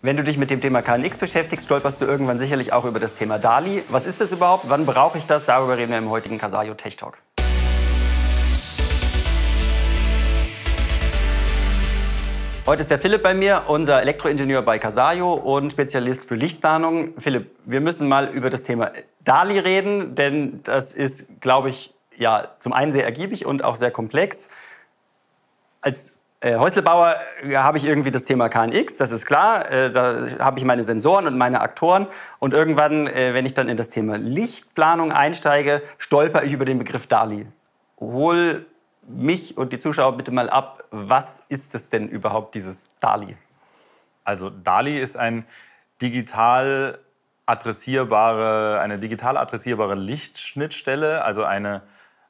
Wenn du dich mit dem Thema KNX beschäftigst, stolperst du irgendwann sicherlich auch über das Thema DALI. Was ist das überhaupt? Wann brauche ich das? Darüber reden wir im heutigen Casario Tech Talk. Heute ist der Philipp bei mir, unser Elektroingenieur bei Casario und Spezialist für Lichtplanung. Philipp, wir müssen mal über das Thema DALI reden, denn das ist, glaube ich, ja, zum einen sehr ergiebig und auch sehr komplex. Als äh, Häuslebauer äh, habe ich irgendwie das Thema KNX, das ist klar. Äh, da habe ich meine Sensoren und meine Aktoren. Und irgendwann, äh, wenn ich dann in das Thema Lichtplanung einsteige, stolper ich über den Begriff DALI. Hol mich und die Zuschauer bitte mal ab, was ist es denn überhaupt, dieses DALI? Also DALI ist ein digital adressierbare, eine digital adressierbare Lichtschnittstelle, also eine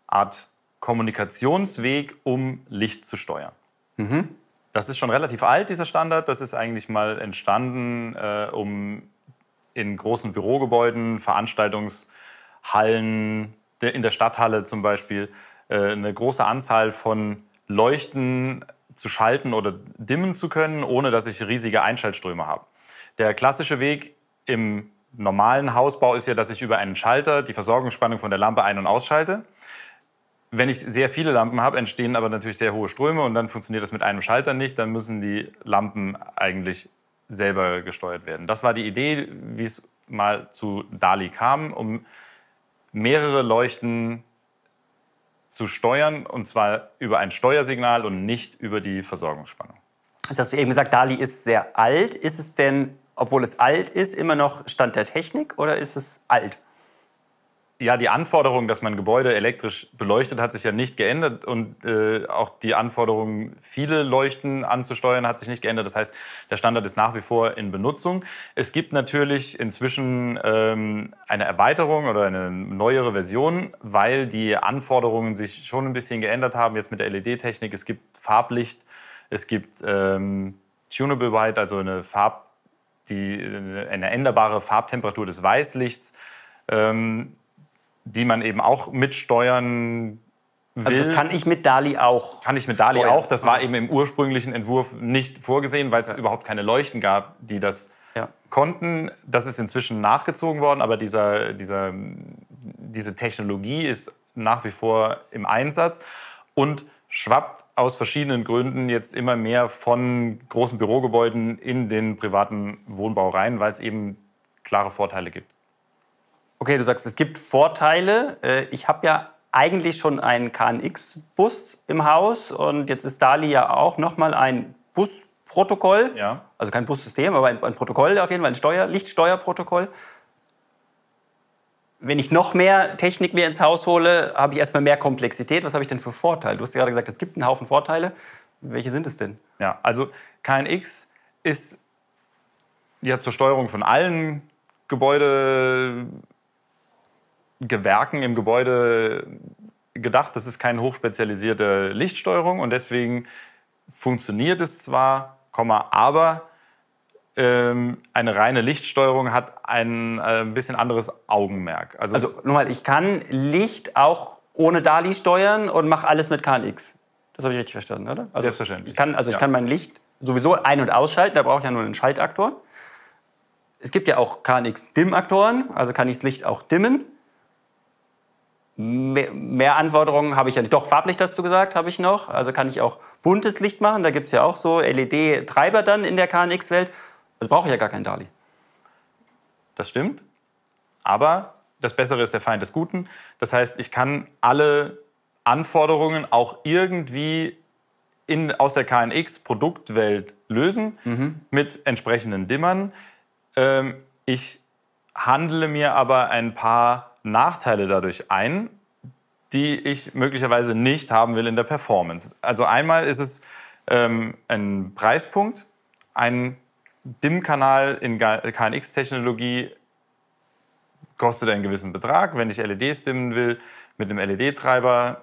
Art Kommunikationsweg, um Licht zu steuern. Mhm. Das ist schon relativ alt, dieser Standard. Das ist eigentlich mal entstanden, äh, um in großen Bürogebäuden, Veranstaltungshallen, in der Stadthalle zum Beispiel, äh, eine große Anzahl von Leuchten zu schalten oder dimmen zu können, ohne dass ich riesige Einschaltströme habe. Der klassische Weg im normalen Hausbau ist ja, dass ich über einen Schalter die Versorgungsspannung von der Lampe ein- und ausschalte wenn ich sehr viele Lampen habe, entstehen aber natürlich sehr hohe Ströme und dann funktioniert das mit einem Schalter nicht. Dann müssen die Lampen eigentlich selber gesteuert werden. Das war die Idee, wie es mal zu DALI kam, um mehrere Leuchten zu steuern und zwar über ein Steuersignal und nicht über die Versorgungsspannung. Jetzt hast du eben gesagt, DALI ist sehr alt. Ist es denn, obwohl es alt ist, immer noch Stand der Technik oder ist es alt? ja, die Anforderung, dass man Gebäude elektrisch beleuchtet, hat sich ja nicht geändert. Und äh, auch die Anforderung, viele Leuchten anzusteuern, hat sich nicht geändert. Das heißt, der Standard ist nach wie vor in Benutzung. Es gibt natürlich inzwischen ähm, eine Erweiterung oder eine neuere Version, weil die Anforderungen sich schon ein bisschen geändert haben. Jetzt mit der LED-Technik. Es gibt Farblicht, es gibt ähm, Tunable White, also eine, Farb, die, eine änderbare Farbtemperatur des Weißlichts. Ähm, die man eben auch mitsteuern also will. Also das kann ich mit DALI auch. Kann ich mit DALI steuern. auch. Das war eben im ursprünglichen Entwurf nicht vorgesehen, weil es ja. überhaupt keine Leuchten gab, die das ja. konnten. Das ist inzwischen nachgezogen worden, aber dieser, dieser, diese Technologie ist nach wie vor im Einsatz und schwappt aus verschiedenen Gründen jetzt immer mehr von großen Bürogebäuden in den privaten Wohnbau rein, weil es eben klare Vorteile gibt. Okay, du sagst, es gibt Vorteile. Äh, ich habe ja eigentlich schon einen KNX-Bus im Haus und jetzt ist DALI ja auch nochmal ein Busprotokoll. Ja. Also kein Bussystem, aber ein, ein Protokoll auf jeden Fall, ein Steuer, Lichtsteuerprotokoll. Wenn ich noch mehr Technik mir ins Haus hole, habe ich erstmal mehr Komplexität. Was habe ich denn für Vorteile? Du hast ja gerade gesagt, es gibt einen Haufen Vorteile. Welche sind es denn? Ja, also KNX ist ja zur Steuerung von allen Gebäude Gewerken im Gebäude gedacht, das ist keine hochspezialisierte Lichtsteuerung und deswegen funktioniert es zwar, aber ähm, eine reine Lichtsteuerung hat ein äh, bisschen anderes Augenmerk. Also, also nochmal, ich kann Licht auch ohne DALI steuern und mache alles mit KNX. Das habe ich richtig verstanden, oder? Also, Selbstverständlich. Ich kann, also ich kann mein Licht sowieso ein- und ausschalten, da brauche ich ja nur einen Schaltaktor. Es gibt ja auch knx dimmaktoren also kann ich das Licht auch dimmen. Mehr, Anforderungen habe ich ja nicht. Doch, Farblicht hast du gesagt, habe ich noch. Also kann ich auch buntes Licht machen. Da gibt es ja auch so LED-Treiber dann in der KNX-Welt. Also brauche ich ja gar kein DALI. Das stimmt. Aber das Bessere ist der Feind des Guten. Das heißt, ich kann alle Anforderungen auch irgendwie in, aus der KNX-Produktwelt lösen mhm. mit entsprechenden Dimmern. Ähm, ich handle mir aber ein paar Nachteile dadurch ein, die ich möglicherweise nicht haben will in der Performance. Also einmal ist es ähm, ein Preispunkt, ein DIM-Kanal in KNX-Technologie kostet einen gewissen Betrag. Wenn ich LEDs dimmen will mit einem LED-Treiber,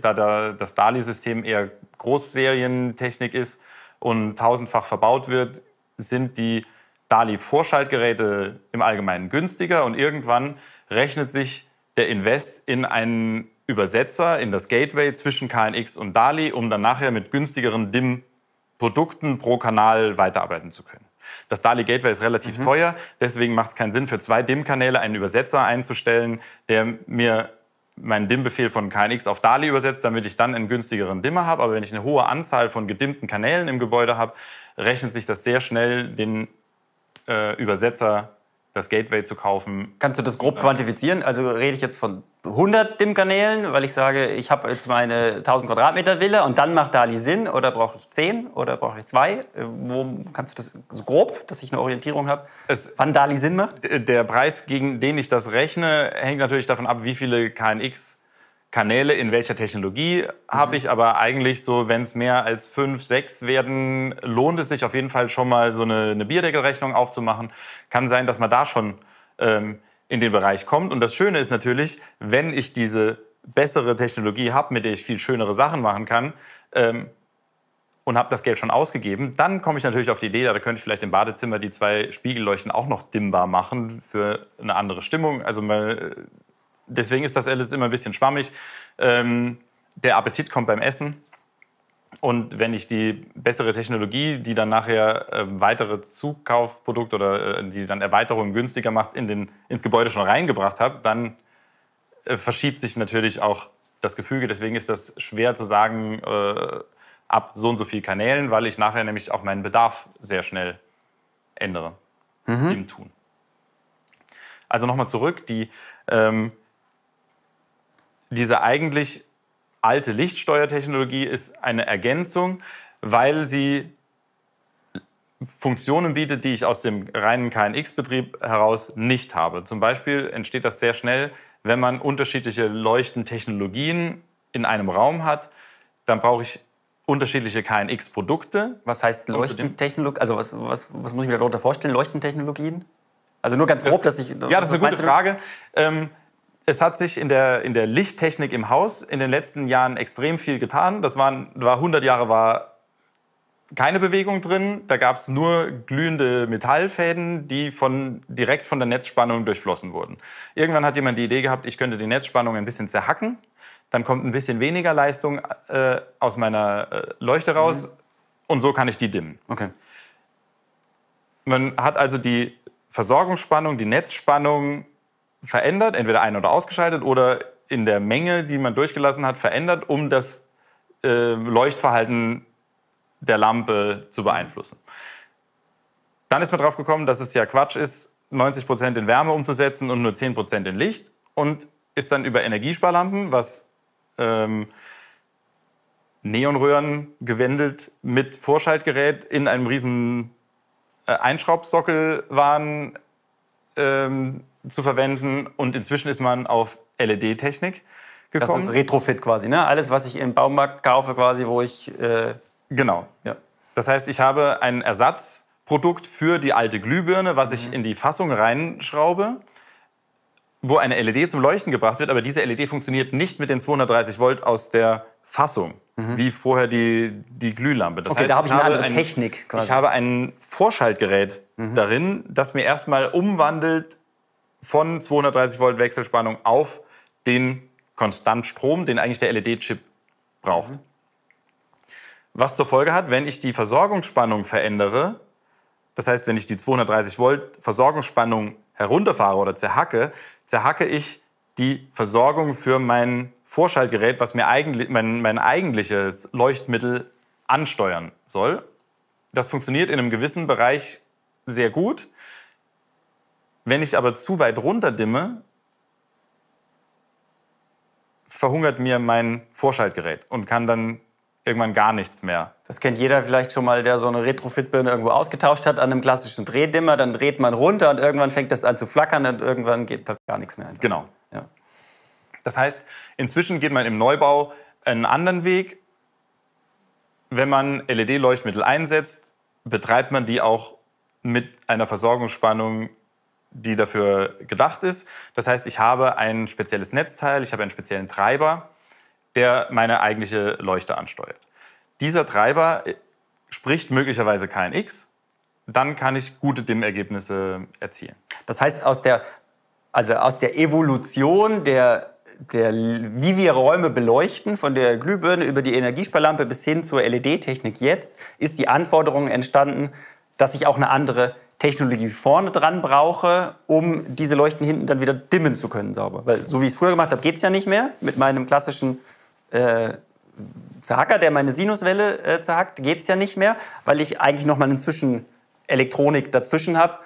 da, da das DALI-System eher Großserientechnik ist und tausendfach verbaut wird, sind die da lief Vorschaltgeräte im Allgemeinen günstiger und irgendwann rechnet sich der Invest in einen Übersetzer, in das Gateway zwischen KNX und DALI, um dann nachher mit günstigeren DIM-Produkten pro Kanal weiterarbeiten zu können. Das DALI Gateway ist relativ mhm. teuer, deswegen macht es keinen Sinn, für zwei DIM-Kanäle einen Übersetzer einzustellen, der mir meinen DIM-Befehl von KNX auf DALI übersetzt, damit ich dann einen günstigeren Dimmer habe. Aber wenn ich eine hohe Anzahl von gedimmten Kanälen im Gebäude habe, rechnet sich das sehr schnell, den äh, Übersetzer, das Gateway zu kaufen. Kannst du das grob quantifizieren? Also rede ich jetzt von 100 DIM-Kanälen, weil ich sage, ich habe jetzt meine 1000 Quadratmeter Villa und dann macht Dali Sinn oder brauche ich 10 oder brauche ich 2? Äh, wo kannst du das so grob, dass ich eine Orientierung habe, es, wann Dali Sinn macht? Der Preis, gegen den ich das rechne, hängt natürlich davon ab, wie viele KNX Kanäle in welcher Technologie mhm. habe ich, aber eigentlich so, wenn es mehr als fünf, sechs werden, lohnt es sich auf jeden Fall schon mal so eine, eine Bierdeckelrechnung aufzumachen. Kann sein, dass man da schon ähm, in den Bereich kommt. Und das Schöne ist natürlich, wenn ich diese bessere Technologie habe, mit der ich viel schönere Sachen machen kann, ähm, und habe das Geld schon ausgegeben, dann komme ich natürlich auf die Idee, da könnte ich vielleicht im Badezimmer die zwei Spiegelleuchten auch noch dimmbar machen für eine andere Stimmung. Also mal äh, deswegen ist das alles immer ein bisschen schwammig. Ähm, der Appetit kommt beim Essen. Und wenn ich die bessere Technologie, die dann nachher äh, weitere Zukaufprodukte oder äh, die dann Erweiterungen günstiger macht, in den, ins Gebäude schon reingebracht habe, dann äh, verschiebt sich natürlich auch das Gefüge. Deswegen ist das schwer zu sagen, äh, ab so und so viel Kanälen, weil ich nachher nämlich auch meinen Bedarf sehr schnell ändere mhm. im Tun. Also nochmal zurück, die ähm, diese eigentlich alte Lichtsteuertechnologie ist eine Ergänzung, weil sie Funktionen bietet, die ich aus dem reinen KNX-Betrieb heraus nicht habe. Zum Beispiel entsteht das sehr schnell, wenn man unterschiedliche Leuchtentechnologien in einem Raum hat, dann brauche ich unterschiedliche KNX-Produkte. Was heißt Leuchtentechnologie? Also was, was, was muss ich mir darunter vorstellen? Leuchtentechnologien? Also nur ganz grob, dass ich... Ja, das ist eine gute Frage. Ähm, es hat sich in der, in der Lichttechnik im Haus in den letzten Jahren extrem viel getan. Das waren, war 100 Jahre war keine Bewegung drin. Da gab es nur glühende Metallfäden, die von, direkt von der Netzspannung durchflossen wurden. Irgendwann hat jemand die Idee gehabt, ich könnte die Netzspannung ein bisschen zerhacken. Dann kommt ein bisschen weniger Leistung äh, aus meiner äh, Leuchte raus mhm. und so kann ich die dimmen. Okay. Man hat also die Versorgungsspannung, die Netzspannung verändert, entweder ein- oder ausgeschaltet oder in der Menge, die man durchgelassen hat, verändert, um das äh, Leuchtverhalten der Lampe zu beeinflussen. Dann ist man drauf gekommen, dass es ja Quatsch ist, 90% in Wärme umzusetzen und nur 10% in Licht und ist dann über Energiesparlampen, was ähm, Neonröhren gewendelt mit Vorschaltgerät in einem riesen äh, Einschraubsockel waren, ähm, zu verwenden. Und inzwischen ist man auf LED-Technik gekommen. Das ist Retrofit quasi, ne? Alles, was ich im Baumarkt kaufe, quasi, wo ich. Äh genau. Ja. Das heißt, ich habe einen Ersatzprodukt für die alte Glühbirne, was ich mhm. in die Fassung reinschraube, wo eine LED zum Leuchten gebracht wird, aber diese LED funktioniert nicht mit den 230 Volt aus der Fassung, mhm. wie vorher die, die Glühlampe. Das okay, heißt, da hab ich, ich habe ich eine andere Technik. Quasi. Ich habe ein Vorschaltgerät mhm. darin, das mir erstmal umwandelt von 230 Volt Wechselspannung auf den Konstantstrom, den eigentlich der LED-Chip braucht. Mhm. Was zur Folge hat, wenn ich die Versorgungsspannung verändere, das heißt, wenn ich die 230 Volt Versorgungsspannung herunterfahre oder zerhacke, zerhacke ich die Versorgung für mein Vorschaltgerät, was mir eigentlich, mein, mein eigentliches Leuchtmittel ansteuern soll. Das funktioniert in einem gewissen Bereich sehr gut. Wenn ich aber zu weit runterdimme, verhungert mir mein Vorschaltgerät und kann dann irgendwann gar nichts mehr. Das kennt jeder vielleicht schon mal, der so eine Retrofit-Birne irgendwo ausgetauscht hat an einem klassischen Drehdimmer. Dann dreht man runter und irgendwann fängt das an zu flackern und irgendwann geht halt gar nichts mehr. Einfach. Genau. Ja. Das heißt, inzwischen geht man im Neubau einen anderen Weg. Wenn man LED-Leuchtmittel einsetzt, betreibt man die auch mit einer Versorgungsspannung die dafür gedacht ist. Das heißt, ich habe ein spezielles Netzteil, ich habe einen speziellen Treiber, der meine eigentliche Leuchte ansteuert. Dieser Treiber äh, spricht möglicherweise kein X, dann kann ich gute DIM-Ergebnisse erzielen. Das heißt, aus der, also aus der Evolution der der, wie wir Räume beleuchten, von der Glühbirne über die Energiesparlampe bis hin zur LED-Technik jetzt, ist die Anforderung entstanden, dass ich auch eine andere Technologie vorne dran brauche, um diese Leuchten hinten dann wieder dimmen zu können sauber. Weil so wie ich es früher gemacht habe, geht es ja nicht mehr mit meinem klassischen äh, Zerhacker, der meine Sinuswelle äh, zerhackt, geht es ja nicht mehr, weil ich eigentlich nochmal eine Zwischenelektronik dazwischen habe.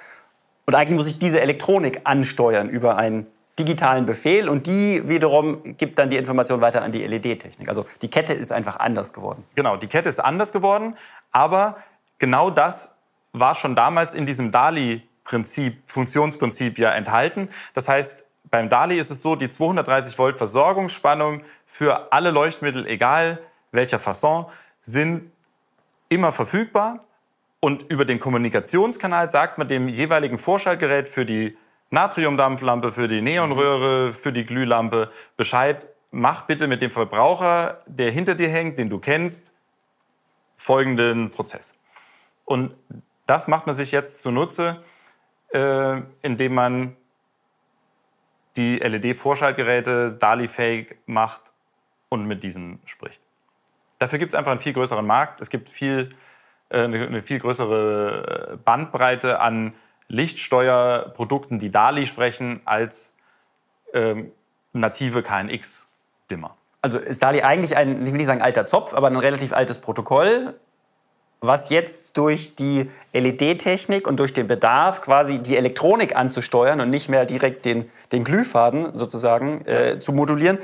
Und eigentlich muss ich diese Elektronik ansteuern über einen digitalen Befehl und die wiederum gibt dann die Information weiter an die LED-Technik. Also die Kette ist einfach anders geworden. Genau, die Kette ist anders geworden, aber genau das war schon damals in diesem DALI-Prinzip, Funktionsprinzip ja enthalten. Das heißt, beim DALI ist es so, die 230 Volt Versorgungsspannung für alle Leuchtmittel, egal welcher Fasson, sind immer verfügbar. Und über den Kommunikationskanal sagt man dem jeweiligen Vorschaltgerät für die Natriumdampflampe, für die Neonröhre, für die Glühlampe Bescheid. Mach bitte mit dem Verbraucher, der hinter dir hängt, den du kennst, folgenden Prozess. Und das macht man sich jetzt zunutze, äh, indem man die LED-Vorschaltgeräte dali fake macht und mit diesen spricht. Dafür gibt es einfach einen viel größeren Markt. Es gibt viel, äh, eine viel größere äh, Bandbreite an Lichtsteuerprodukten, die DALI sprechen, als ähm, native KNX-Dimmer. Also ist DALI eigentlich ein, ich will nicht sagen alter Zopf, aber ein relativ altes Protokoll, was jetzt durch die LED-Technik und durch den Bedarf, quasi die Elektronik anzusteuern und nicht mehr direkt den, den Glühfaden sozusagen äh, zu modulieren,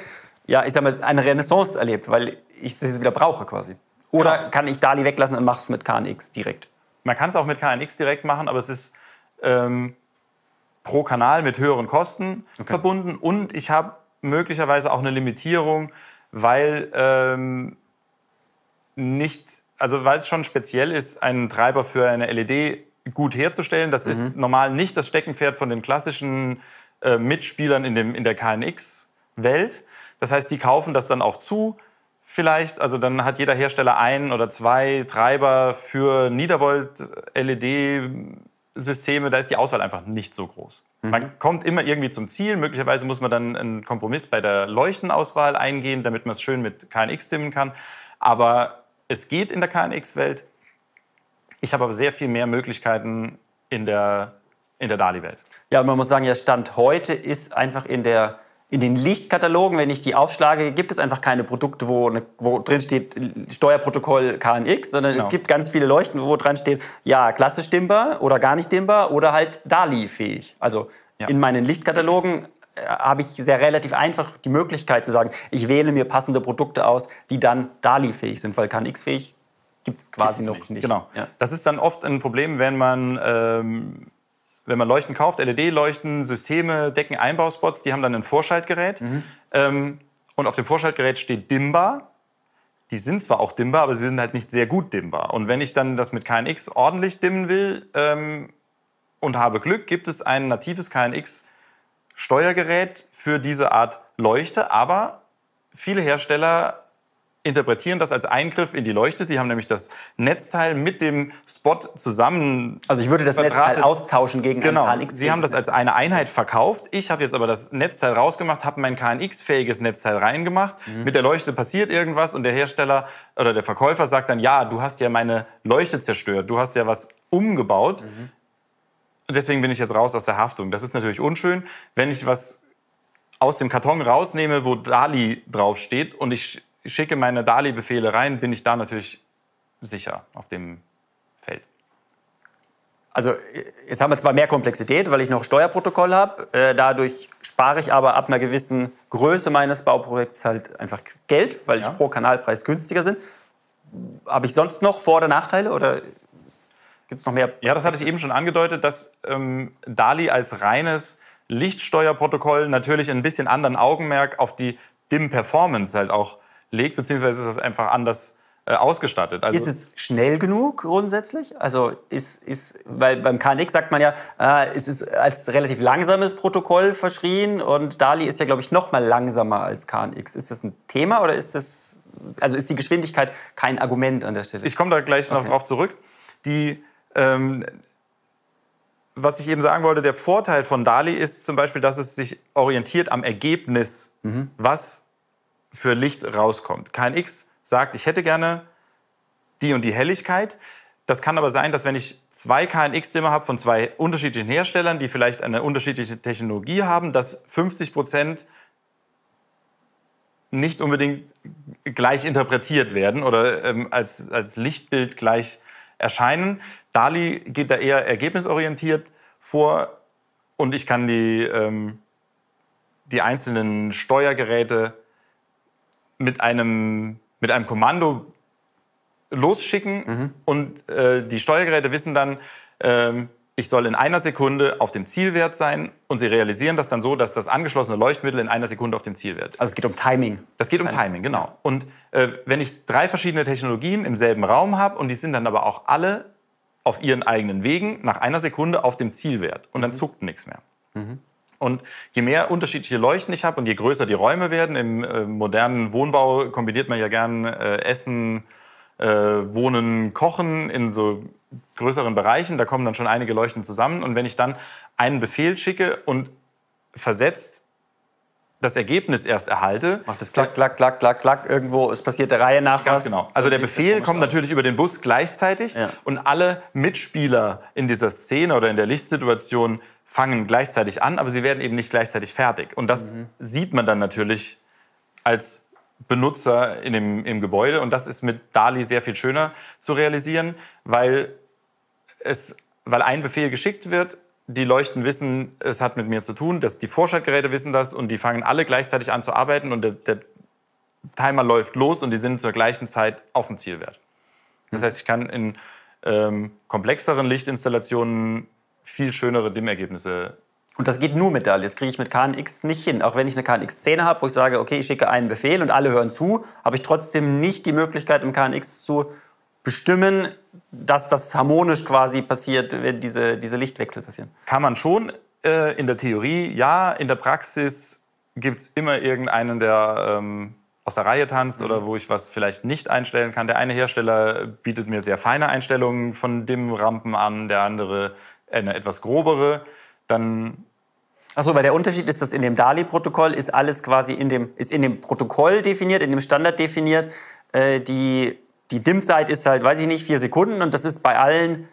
ja, ich sag mal, eine Renaissance erlebt, weil ich das jetzt wieder brauche quasi. Oder ja. Genau. kann ich DALI weglassen und mache es mit KNX direkt? Man kann es auch mit KNX direkt machen, aber es ist ähm, pro Kanal mit höheren Kosten okay. verbunden und ich habe möglicherweise auch eine Limitierung, weil ähm, nicht also weil es schon speziell ist, einen Treiber für eine LED gut herzustellen, das mhm. ist normal nicht das Steckenpferd von den klassischen äh, Mitspielern in, dem, in der KNX-Welt. Das heißt, die kaufen das dann auch zu. Vielleicht, also dann hat jeder Hersteller ein oder zwei Treiber für Niedervolt-LED-Systeme. Da ist die Auswahl einfach nicht so groß. Mhm. Man kommt immer irgendwie zum Ziel. Möglicherweise muss man dann einen Kompromiss bei der Leuchtenauswahl eingehen, damit man es schön mit KNX dimmen kann. Aber es geht in der KNX-Welt. Ich habe aber sehr viel mehr Möglichkeiten in der, in der DALI-Welt. Ja, und man muss sagen, der Stand heute ist einfach in der in den Lichtkatalogen, wenn ich die aufschlage, gibt es einfach keine Produkte, wo, eine, wo drin steht Steuerprotokoll KNX, sondern genau. es gibt ganz viele Leuchten, wo dran steht, ja, klassisch dimmbar oder gar nicht dimmbar oder halt DALI-fähig. Also ja. in meinen Lichtkatalogen habe ich sehr relativ einfach die Möglichkeit zu sagen, ich wähle mir passende Produkte aus, die dann DALI-fähig sind, weil KNX-fähig gibt es quasi gibt's noch nicht. nicht. Genau. Ja. Das ist dann oft ein Problem, wenn man, ähm, wenn man Leuchten kauft, LED-Leuchten, Systeme, Decken, Einbauspots, die haben dann ein Vorschaltgerät. Mhm. Ähm, und auf dem Vorschaltgerät steht dimmbar. Die sind zwar auch dimmbar, aber sie sind halt nicht sehr gut dimmbar. Und wenn ich dann das mit KNX ordentlich dimmen will ähm, und habe Glück, gibt es ein natives KNX, Steuergerät für diese Art Leuchte, aber viele Hersteller interpretieren das als Eingriff in die Leuchte. Sie haben nämlich das Netzteil mit dem Spot zusammen. Also ich würde das verdrahtet. Netzteil austauschen gegen genau. ein KNX. Sie haben das als eine Einheit verkauft. Ich habe jetzt aber das Netzteil rausgemacht, habe mein KNX-fähiges Netzteil reingemacht. Mhm. Mit der Leuchte passiert irgendwas und der Hersteller oder der Verkäufer sagt dann, ja, du hast ja meine Leuchte zerstört, du hast ja was umgebaut. Mhm deswegen bin ich jetzt raus aus der Haftung. Das ist natürlich unschön. Wenn ich was aus dem Karton rausnehme, wo DALI draufsteht und ich schicke meine DALI-Befehle rein, bin ich da natürlich sicher auf dem Feld. Also jetzt haben wir zwar mehr Komplexität, weil ich noch Steuerprotokoll habe. Äh, dadurch spare ich aber ab einer gewissen Größe meines Bauprojekts halt einfach Geld, weil ja. ich pro Kanalpreis günstiger sind. Habe ich sonst noch Vor- oder Nachteile? Oder Gibt es noch mehr? Ja, das hatte ich eben schon angedeutet, dass ähm, DALI als reines Lichtsteuerprotokoll natürlich ein bisschen anderen Augenmerk auf die DIM-Performance halt auch legt, beziehungsweise ist das einfach anders äh, ausgestattet. Also ist es schnell genug grundsätzlich? Also ist, ist weil beim KNX sagt man ja, äh, es ist als relativ langsames Protokoll verschrien und DALI ist ja, glaube ich, noch mal langsamer als KNX. Ist das ein Thema oder ist das, also ist die Geschwindigkeit kein Argument an der Stelle? Ich komme da gleich noch drauf zurück. Die ähm, was ich eben sagen wollte, der Vorteil von DALI ist zum Beispiel, dass es sich orientiert am Ergebnis, mhm. was für Licht rauskommt. KNX sagt, ich hätte gerne die und die Helligkeit. Das kann aber sein, dass wenn ich zwei KNX-Dimmer habe von zwei unterschiedlichen Herstellern, die vielleicht eine unterschiedliche Technologie haben, dass 50 Prozent nicht unbedingt gleich interpretiert werden oder ähm, als, als Lichtbild gleich erscheinen. Dali geht da eher ergebnisorientiert vor und ich kann die, ähm, die einzelnen Steuergeräte mit einem, mit einem Kommando losschicken mhm. und äh, die Steuergeräte wissen dann, ähm, ich soll in einer Sekunde auf dem Zielwert sein und sie realisieren das dann so, dass das angeschlossene Leuchtmittel in einer Sekunde auf dem Zielwert ist. Also es geht um Timing. Das geht um Timing, genau. Und äh, wenn ich drei verschiedene Technologien im selben Raum habe und die sind dann aber auch alle auf ihren eigenen Wegen nach einer Sekunde auf dem Zielwert und dann mhm. zuckt nichts mehr. Mhm. Und je mehr unterschiedliche Leuchten ich habe und je größer die Räume werden, im äh, modernen Wohnbau kombiniert man ja gern äh, Essen, äh, Wohnen, Kochen in so größeren Bereichen, da kommen dann schon einige Leuchten zusammen. Und wenn ich dann einen Befehl schicke und versetzt das Ergebnis erst erhalte. Macht es klack, klack, klack, klack, klack, irgendwo, es passiert der Reihe nach Ganz was. genau. Also der Befehl kommt natürlich über den Bus gleichzeitig ja. und alle Mitspieler in dieser Szene oder in der Lichtsituation fangen gleichzeitig an, aber sie werden eben nicht gleichzeitig fertig. Und das mhm. sieht man dann natürlich als Benutzer in dem, im Gebäude. Und das ist mit DALI sehr viel schöner zu realisieren, weil, es, weil ein Befehl geschickt wird die Leuchten wissen, es hat mit mir zu tun, dass die Vorschaltgeräte wissen das und die fangen alle gleichzeitig an zu arbeiten und der, der Timer läuft los und die sind zur gleichen Zeit auf dem Zielwert. Das mhm. heißt, ich kann in ähm, komplexeren Lichtinstallationen viel schönere Dimmergebnisse. Und das geht nur mit DAL. Das kriege ich mit KNX nicht hin. Auch wenn ich eine KNX-Szene habe, wo ich sage, okay, ich schicke einen Befehl und alle hören zu, habe ich trotzdem nicht die Möglichkeit, im KNX zu bestimmen, dass das harmonisch quasi passiert, wenn diese, diese Lichtwechsel passieren? Kann man schon äh, in der Theorie, ja. In der Praxis gibt es immer irgendeinen, der ähm, aus der Reihe tanzt mhm. oder wo ich was vielleicht nicht einstellen kann. Der eine Hersteller bietet mir sehr feine Einstellungen von Rampen an, der andere eine etwas grobere. Dann Achso, weil der Unterschied ist, dass in dem DALI-Protokoll ist alles quasi in dem, ist in dem Protokoll definiert, in dem Standard definiert, äh, die die DIMM-Zeit ist halt, weiß ich nicht, vier Sekunden und das ist bei allen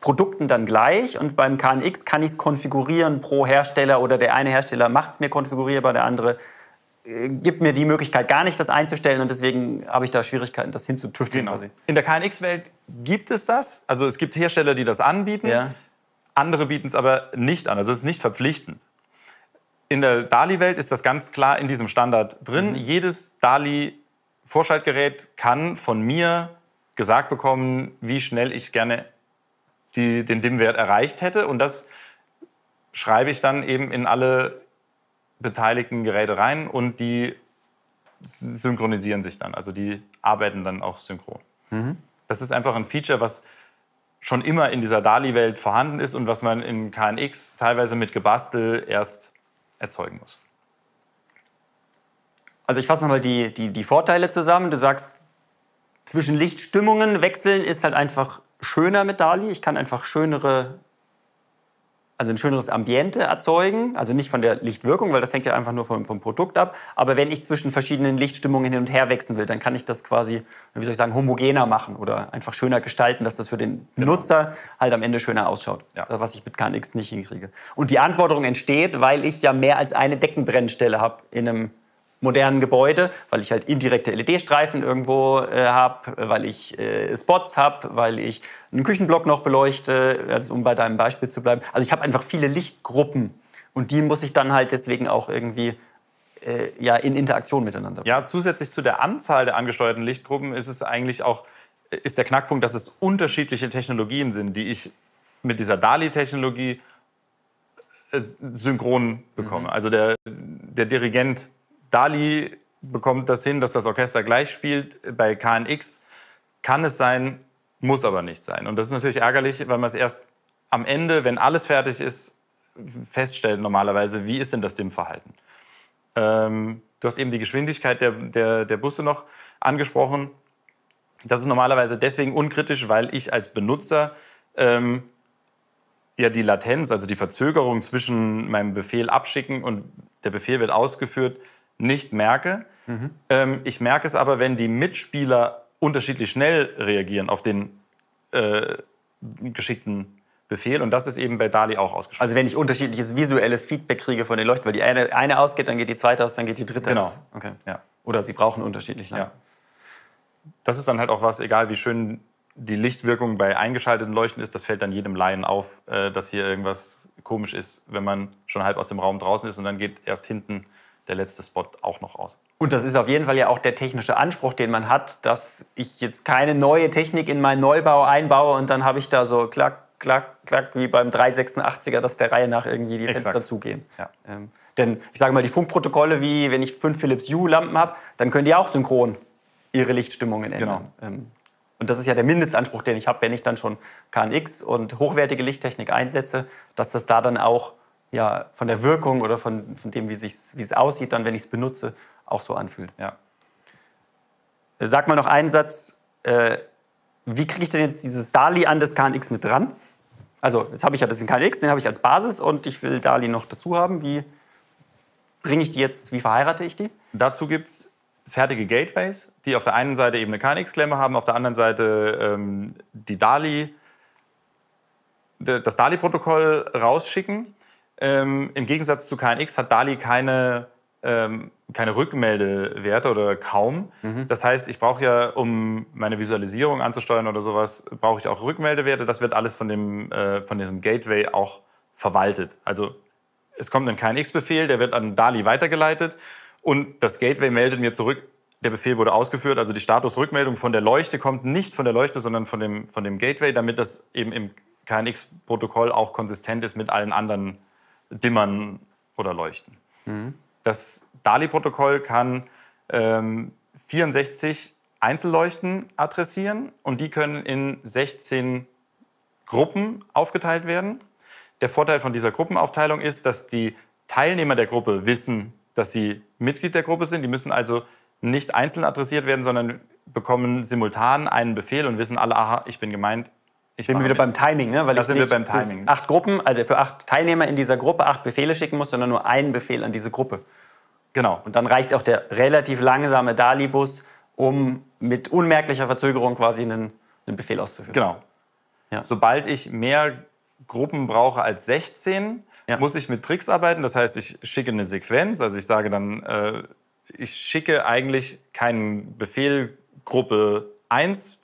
Produkten dann gleich und beim KNX kann ich es konfigurieren pro Hersteller oder der eine Hersteller macht es mir konfigurierbar, der andere äh, gibt mir die Möglichkeit gar nicht, das einzustellen und deswegen habe ich da Schwierigkeiten, das hinzutüfteln. Genau. In der KNX-Welt gibt es das, also es gibt Hersteller, die das anbieten, ja. andere bieten es aber nicht an, also es ist nicht verpflichtend. In der DALI-Welt ist das ganz klar in diesem Standard drin. Mhm. Jedes DALI Vorschaltgerät kann von mir gesagt bekommen, wie schnell ich gerne die, den dimm wert erreicht hätte. Und das schreibe ich dann eben in alle beteiligten Geräte rein und die synchronisieren sich dann. Also die arbeiten dann auch synchron. Mhm. Das ist einfach ein Feature, was schon immer in dieser DALI-Welt vorhanden ist und was man in KNX teilweise mit Gebastel erst erzeugen muss. Also ich fasse nochmal die, die, die Vorteile zusammen. Du sagst, zwischen Lichtstimmungen wechseln ist halt einfach schöner mit DALI. Ich kann einfach schönere, also ein schöneres Ambiente erzeugen. Also nicht von der Lichtwirkung, weil das hängt ja einfach nur vom, vom Produkt ab. Aber wenn ich zwischen verschiedenen Lichtstimmungen hin und her wechseln will, dann kann ich das quasi, wie soll ich sagen, homogener machen oder einfach schöner gestalten, dass das für den genau. Nutzer halt am Ende schöner ausschaut. Ja. Also was ich mit KNX nicht hinkriege. Und die Anforderung entsteht, weil ich ja mehr als eine Deckenbrennstelle habe in einem modernen Gebäude, weil ich halt indirekte LED-Streifen irgendwo äh, habe, weil ich äh, Spots habe, weil ich einen Küchenblock noch beleuchte, also um bei deinem Beispiel zu bleiben. Also ich habe einfach viele Lichtgruppen und die muss ich dann halt deswegen auch irgendwie äh, ja, in Interaktion miteinander Ja, zusätzlich zu der Anzahl der angesteuerten Lichtgruppen ist es eigentlich auch äh, ist der Knackpunkt, dass es unterschiedliche Technologien sind, die ich mit dieser DALI-Technologie äh, synchron bekomme. Mhm. Also der, der Dirigent Dali bekommt das hin, dass das Orchester gleich spielt. Bei KNX kann es sein, muss aber nicht sein. Und das ist natürlich ärgerlich, weil man es erst am Ende, wenn alles fertig ist, feststellt normalerweise, wie ist denn das Dimmverhalten. Ähm, du hast eben die Geschwindigkeit der, der, der Busse noch angesprochen. Das ist normalerweise deswegen unkritisch, weil ich als Benutzer ähm, ja die Latenz, also die Verzögerung zwischen meinem Befehl abschicken und der Befehl wird ausgeführt, nicht merke. Mhm. Ähm, ich merke es aber, wenn die Mitspieler unterschiedlich schnell reagieren auf den äh, geschickten Befehl. Und das ist eben bei DALI auch ausgeschlossen. Also wenn ich unterschiedliches visuelles Feedback kriege von den Leuchten, weil die eine, eine ausgeht, dann geht die zweite aus, dann geht die dritte genau. aus. Genau. Okay. Ja. Oder sie brauchen unterschiedlich lang. Ja. Das ist dann halt auch was, egal wie schön die Lichtwirkung bei eingeschalteten Leuchten ist, das fällt dann jedem Laien auf, äh, dass hier irgendwas komisch ist, wenn man schon halb aus dem Raum draußen ist und dann geht erst hinten der letzte Spot auch noch aus. Und das ist auf jeden Fall ja auch der technische Anspruch, den man hat, dass ich jetzt keine neue Technik in meinen Neubau einbaue und dann habe ich da so klack, klack, klack, wie beim 386er, dass der Reihe nach irgendwie die Exakt. Fenster zugehen. Ja. Ähm, denn ich sage mal, die Funkprotokolle, wie wenn ich fünf Philips u lampen habe, dann können die auch synchron ihre Lichtstimmungen ändern. Genau. Ähm, und das ist ja der Mindestanspruch, den ich habe, wenn ich dann schon KNX und hochwertige Lichttechnik einsetze, dass das da dann auch ja, von der Wirkung oder von, von dem, wie, wie es aussieht, dann, wenn ich es benutze, auch so anfühlt. Ja. Äh, sag mal noch einen Satz. Äh, wie kriege ich denn jetzt dieses DALI an das KNX mit dran? Also, jetzt habe ich ja das in KNX, den habe ich als Basis und ich will DALI noch dazu haben. Wie bringe ich die jetzt, wie verheirate ich die? Dazu gibt es fertige Gateways, die auf der einen Seite eben eine KNX-Klemme haben, auf der anderen Seite ähm, die DALI, das DALI-Protokoll rausschicken. Ähm, Im Gegensatz zu KNX hat DALI keine, ähm, keine Rückmeldewerte oder kaum. Mhm. Das heißt, ich brauche ja, um meine Visualisierung anzusteuern oder sowas, brauche ich auch Rückmeldewerte. Das wird alles von, dem, äh, von diesem Gateway auch verwaltet. Also es kommt ein KNX-Befehl, der wird an DALI weitergeleitet und das Gateway meldet mir zurück, der Befehl wurde ausgeführt, also die Statusrückmeldung von der Leuchte kommt nicht von der Leuchte, sondern von dem, von dem Gateway, damit das eben im KNX-Protokoll auch konsistent ist mit allen anderen dimmern oder leuchten. Mhm. Das DALI-Protokoll kann ähm, 64 Einzelleuchten adressieren und die können in 16 Gruppen aufgeteilt werden. Der Vorteil von dieser Gruppenaufteilung ist, dass die Teilnehmer der Gruppe wissen, dass sie Mitglied der Gruppe sind. Die müssen also nicht einzeln adressiert werden, sondern bekommen simultan einen Befehl und wissen alle, aha, ich bin gemeint, ich bin wieder beim Timing, ne? Weil das sind wir beim Timing. Acht Gruppen, also für acht Teilnehmer in dieser Gruppe acht Befehle schicken muss, sondern nur einen Befehl an diese Gruppe. Genau. Und dann reicht auch der relativ langsame Dalibus, um mit unmerklicher Verzögerung quasi einen, einen Befehl auszuführen. Genau. Ja. Sobald ich mehr Gruppen brauche als 16, ja. muss ich mit Tricks arbeiten. Das heißt, ich schicke eine Sequenz, also ich sage dann, äh, ich schicke eigentlich keinen Befehl Gruppe 1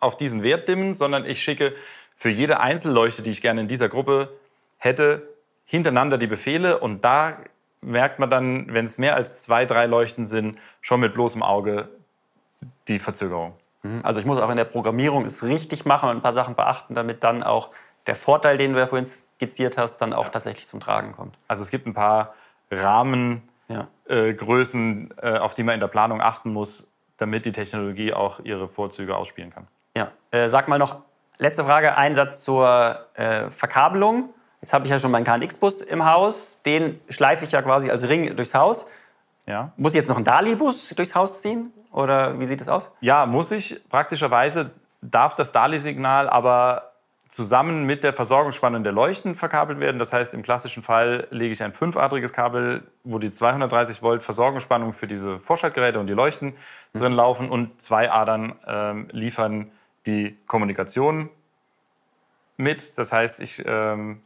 auf diesen Wert dimmen, sondern ich schicke für jede Einzelleuchte, die ich gerne in dieser Gruppe hätte, hintereinander die Befehle und da merkt man dann, wenn es mehr als zwei, drei Leuchten sind, schon mit bloßem Auge die Verzögerung. Mhm. Also ich muss auch in der Programmierung es richtig machen und ein paar Sachen beachten, damit dann auch der Vorteil, den du ja vorhin skizziert hast, dann auch ja. tatsächlich zum Tragen kommt. Also es gibt ein paar Rahmengrößen, ja. äh, äh, auf die man in der Planung achten muss, damit die Technologie auch ihre Vorzüge ausspielen kann. Ja, äh, sag mal noch, letzte Frage, ein Satz zur äh, Verkabelung. Jetzt habe ich ja schon meinen KNX-Bus im Haus, den schleife ich ja quasi als Ring durchs Haus. Ja. Muss ich jetzt noch einen Dali-Bus durchs Haus ziehen? Oder wie sieht das aus? Ja, muss ich. Praktischerweise darf das Dali-Signal aber zusammen mit der Versorgungsspannung der Leuchten verkabelt werden. Das heißt, im klassischen Fall lege ich ein fünfadriges Kabel, wo die 230 Volt Versorgungsspannung für diese Vorschaltgeräte und die Leuchten mhm. drin laufen und zwei Adern äh, liefern die Kommunikation mit. Das heißt, ich ähm,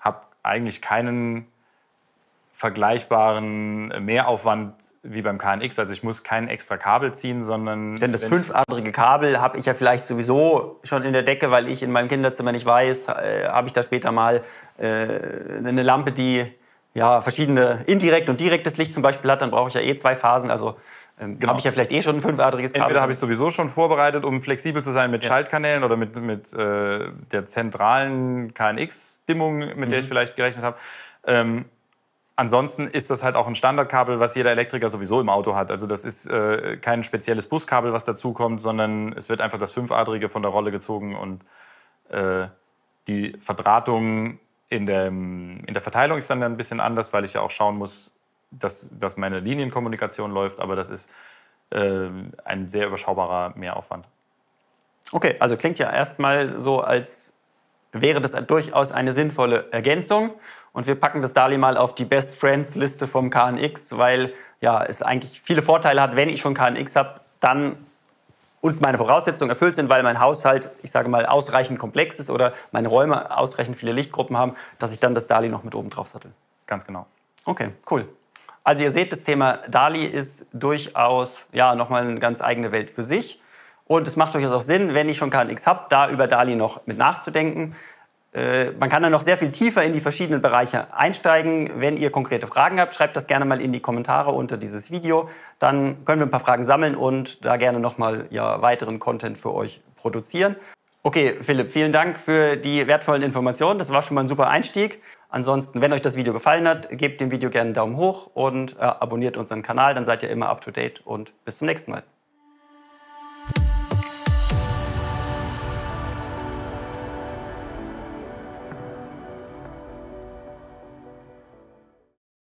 habe eigentlich keinen vergleichbaren Mehraufwand wie beim KNX. Also ich muss kein extra Kabel ziehen, sondern... Denn das fünfadrige Kabel habe ich ja vielleicht sowieso schon in der Decke, weil ich in meinem Kinderzimmer nicht weiß, äh, habe ich da später mal äh, eine Lampe, die ja verschiedene indirekt und direktes Licht zum Beispiel hat, dann brauche ich ja eh zwei Phasen. Also ähm, genau. Habe ich ja vielleicht eh schon ein fünfadriges Kabel. Entweder habe ich sowieso schon vorbereitet, um flexibel zu sein mit ja. Schaltkanälen oder mit, mit äh, der zentralen KNX-Dimmung, mit mhm. der ich mhm. vielleicht gerechnet habe. Ähm, Ansonsten ist das halt auch ein Standardkabel, was jeder Elektriker sowieso im Auto hat. Also das ist äh, kein spezielles Buskabel, was dazukommt, sondern es wird einfach das Fünfadrige von der Rolle gezogen und äh, die Verdrahtung in der, in der Verteilung ist dann ein bisschen anders, weil ich ja auch schauen muss, dass, dass meine Linienkommunikation läuft, aber das ist äh, ein sehr überschaubarer Mehraufwand. Okay, also klingt ja erstmal so, als wäre das durchaus eine sinnvolle Ergänzung. Und wir packen das Dali mal auf die Best Friends Liste vom KNX, weil ja, es eigentlich viele Vorteile hat, wenn ich schon KNX habe, dann und meine Voraussetzungen erfüllt sind, weil mein Haushalt, ich sage mal, ausreichend komplex ist oder meine Räume ausreichend viele Lichtgruppen haben, dass ich dann das Dali noch mit oben drauf sattel. Ganz genau. Okay, cool. Also ihr seht, das Thema DALI ist durchaus ja, nochmal eine ganz eigene Welt für sich. Und es macht durchaus auch Sinn, wenn ich schon KNX habe, da über DALI noch mit nachzudenken. Äh, man kann dann noch sehr viel tiefer in die verschiedenen Bereiche einsteigen. Wenn ihr konkrete Fragen habt, schreibt das gerne mal in die Kommentare unter dieses Video. Dann können wir ein paar Fragen sammeln und da gerne nochmal ja, weiteren Content für euch produzieren. Okay, Philipp, vielen Dank für die wertvollen Informationen. Das war schon mal ein super Einstieg. Ansonsten, wenn euch das Video gefallen hat, gebt dem Video gerne einen Daumen hoch und äh, abonniert unseren Kanal, dann seid ihr immer up to date und bis zum nächsten Mal.